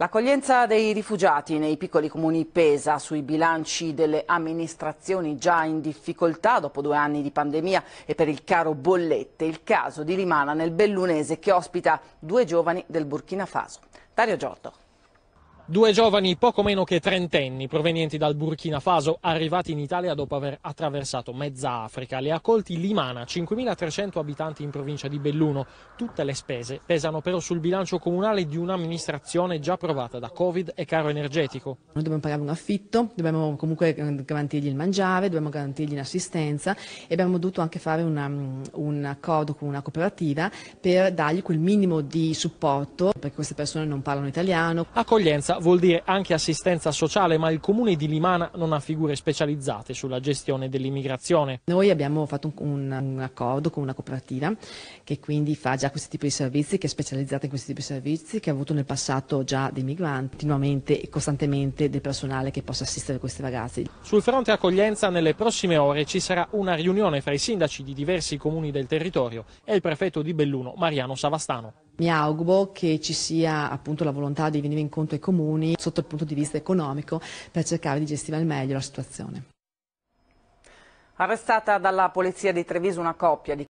L'accoglienza dei rifugiati nei piccoli comuni pesa sui bilanci delle amministrazioni già in difficoltà dopo due anni di pandemia e per il caro bollette il caso di Rimana nel Bellunese che ospita due giovani del Burkina Faso. Dario Giotto. Due giovani poco meno che trentenni provenienti dal Burkina Faso arrivati in Italia dopo aver attraversato mezza Africa. Le ha accolti Limana, 5.300 abitanti in provincia di Belluno. Tutte le spese pesano però sul bilancio comunale di un'amministrazione già provata da Covid e caro energetico. Noi dobbiamo pagare un affitto, dobbiamo comunque eh, garantirgli il mangiare, dobbiamo garantirgli un'assistenza e abbiamo dovuto anche fare una, mm, un accordo con una cooperativa per dargli quel minimo di supporto perché queste persone non parlano italiano. Accoglienza vuol dire anche assistenza sociale, ma il comune di Limana non ha figure specializzate sulla gestione dell'immigrazione. Noi abbiamo fatto un, un, un accordo con una cooperativa che quindi fa già questi tipi di servizi, che è specializzata in questi tipi di servizi, che ha avuto nel passato già dei migranti, continuamente e costantemente del personale che possa assistere questi ragazzi. Sul fronte accoglienza nelle prossime ore ci sarà una riunione fra i sindaci di diversi comuni del territorio e il prefetto di Belluno, Mariano Savastano. Mi auguro che ci sia appunto la volontà di venire incontro ai comuni sotto il punto di vista economico per cercare di gestire al meglio la situazione. Arrestata dalla polizia di Treviso una coppia di